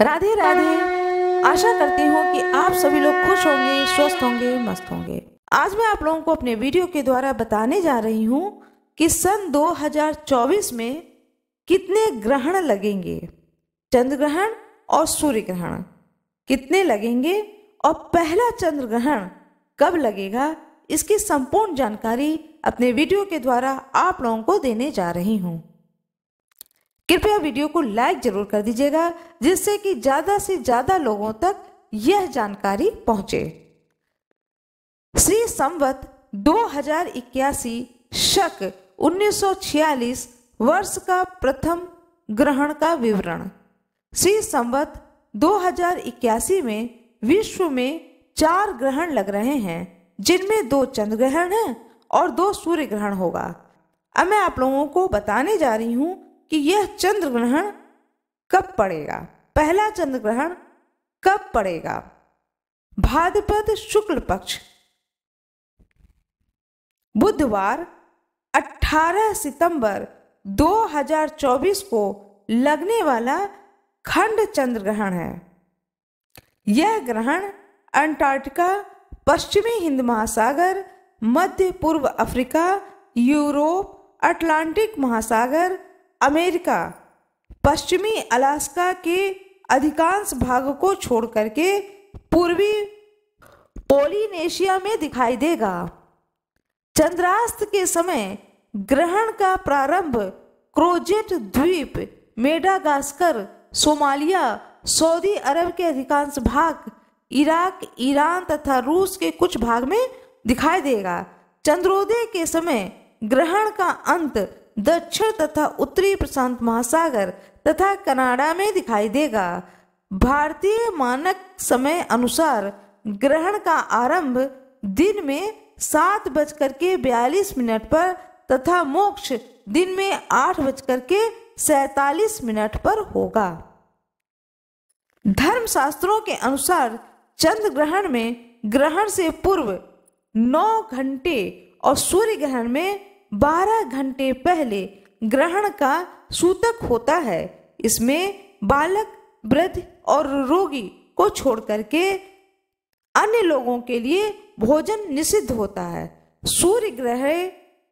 राधे राधे आशा करती हूँ कि आप सभी लोग खुश होंगे स्वस्थ होंगे मस्त होंगे आज मैं आप लोगों को अपने वीडियो के द्वारा बताने जा रही हूँ कि सन 2024 में कितने ग्रहण लगेंगे चंद्र ग्रहण और सूर्य ग्रहण कितने लगेंगे और पहला चंद्र ग्रहण कब लगेगा इसकी संपूर्ण जानकारी अपने वीडियो के द्वारा आप लोगों को देने जा रही हूँ कृपया वीडियो को लाइक जरूर कर दीजिएगा जिससे कि ज्यादा से ज्यादा लोगों तक यह जानकारी पहुंचे श्री संवत दो हजार इक्यासी शक उन्नीस वर्ष का प्रथम ग्रहण का विवरण श्री संवत 2081 में विश्व में चार ग्रहण लग रहे हैं जिनमें दो चंद्र ग्रहण हैं और दो सूर्य ग्रहण होगा अब मैं आप लोगों को बताने जा रही हूँ कि यह चंद्र ग्रहण कब पड़ेगा पहला चंद्र ग्रहण कब पड़ेगा भाद्रपद शुक्ल पक्ष बुधवार 18 सितंबर 2024 को लगने वाला खंड चंद्र ग्रहण है यह ग्रहण अंटार्कटिका पश्चिमी हिंद महासागर मध्य पूर्व अफ्रीका यूरोप अटलांटिक महासागर अमेरिका पश्चिमी अलास्का के अधिकांश भाग को छोड़कर के पूर्वी पोलिनेशिया में दिखाई देगा चंद्रास्त के समय ग्रहण का प्रारंभ क्रोजेट द्वीप मेडागास्कर सोमालिया सऊदी अरब के अधिकांश भाग इराक ईरान तथा रूस के कुछ भाग में दिखाई देगा चंद्रोदय के समय ग्रहण का अंत दक्षिण तथा उत्तरी प्रशांत महासागर तथा कनाडा में दिखाई देगा भारतीय मानक समय अनुसार ग्रहण का आरंभ दिन में सात बजकर के बयालीस मिनट पर तथा मोक्ष दिन में आठ बजकर के सैतालीस मिनट पर होगा धर्म शास्त्रों के अनुसार चंद्र ग्रहण में ग्रहण से पूर्व नौ घंटे और सूर्य ग्रहण में बारह घंटे पहले ग्रहण का सूतक होता है इसमें बालक वृद्ध और रोगी को छोड़कर के अन्य लोगों के लिए भोजन निषिद्ध होता है सूर्य ग्रह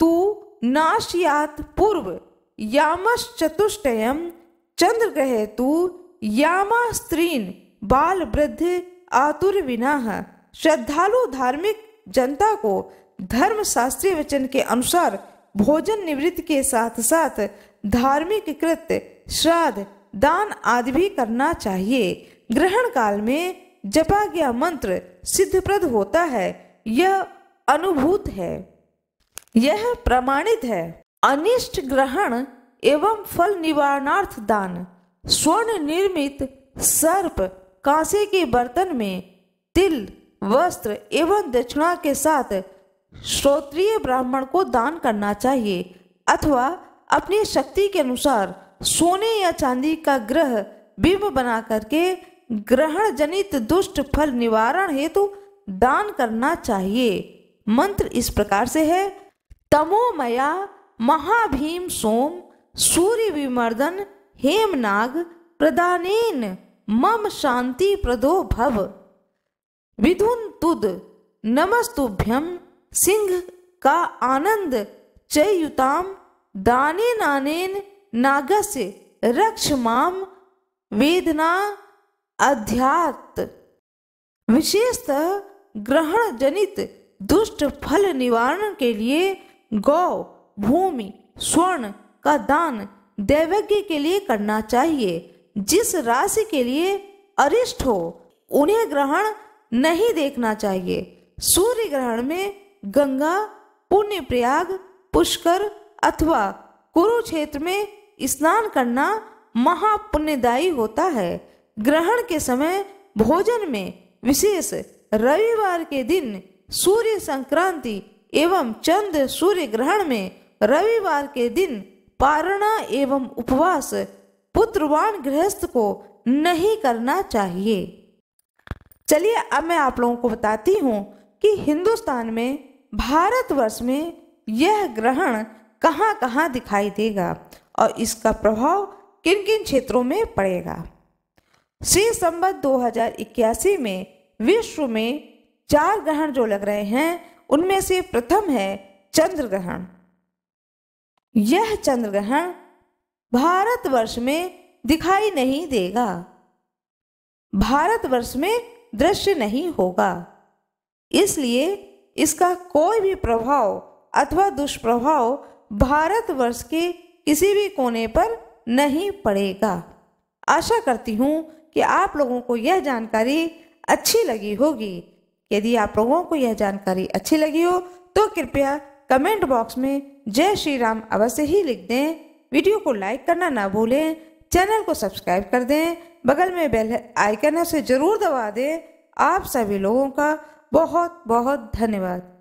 तु नाशयात पूर्व यामस चतुष्टयम चंद्र ग्रह तु यामा स्त्रीन बाल वृद्ध आतुर विना श्रद्धालु धार्मिक जनता को धर्म शास्त्रीय वचन के अनुसार भोजन निवृत्त के साथ साथ धार्मिक कृत श्राद्ध दान आदि भी करना चाहिए ग्रहण काल में जपा गया मंत्र सिद्धप्रद होता है यह अनुभूत है यह प्रमाणित है अनिष्ट ग्रहण एवं फल निवारणार्थ दान स्वर्ण निर्मित सर्प कांसे के बर्तन में तिल वस्त्र एवं दक्षिणा के साथ श्रोत्रीय ब्राह्मण को दान करना चाहिए अथवा अपनी शक्ति के अनुसार सोने या चांदी का ग्रह बिंब बना करके ग्रहण जनित दुष्ट फल निवारण हेतु तो दान करना चाहिए मंत्र इस प्रकार से है तमोमया महाभीम सोम सूर्य विमर्दन हेमनाग प्रदानेन मम शांति प्रदो भव विधुन तुद नमस्तुभ्यम सिंह का आनंद चयुताम दाने नानेन नागस रक्ष माम वेदना अध्यात विशेषतः ग्रहण जनित दुष्ट फल निवारण के लिए गौ भूमि स्वर्ण का दान दैवज्ञ के लिए करना चाहिए जिस राशि के लिए अरिष्ट हो उन्हें ग्रहण नहीं देखना चाहिए सूर्य ग्रहण में गंगा पुण्य प्रयाग पुष्कर अथवा कुरुक्षेत्र में स्नान करना महापुण्यदायी होता है ग्रहण के समय भोजन में विशेष रविवार के दिन सूर्य संक्रांति एवं चंद्र सूर्य ग्रहण में रविवार के दिन पारणा एवं उपवास पुत्रवान गृहस्थ को नहीं करना चाहिए चलिए अब मैं आप लोगों को बताती हूँ कि हिंदुस्तान में भारतवर्ष में यह ग्रहण कहाँ कहाँ दिखाई देगा और इसका प्रभाव किन किन क्षेत्रों में पड़ेगा श्री संबत दो में विश्व में चार ग्रहण जो लग रहे हैं उनमें से प्रथम है चंद्र ग्रहण यह चंद्र ग्रहण भारतवर्ष में दिखाई नहीं देगा भारतवर्ष में दृश्य नहीं होगा इसलिए इसका कोई भी प्रभाव अथवा दुष्प्रभाव भारतवर्ष के किसी भी कोने पर नहीं पड़ेगा आशा करती हूँ कि आप लोगों को यह जानकारी अच्छी लगी होगी यदि आप लोगों को यह जानकारी अच्छी लगी हो तो कृपया कमेंट बॉक्स में जय श्री राम अवश्य ही लिख दें वीडियो को लाइक करना ना भूलें चैनल को सब्सक्राइब कर दें बगल में बेल आइकन है उसे ज़रूर दबा दें आप सभी लोगों का बहुत बहुत धन्यवाद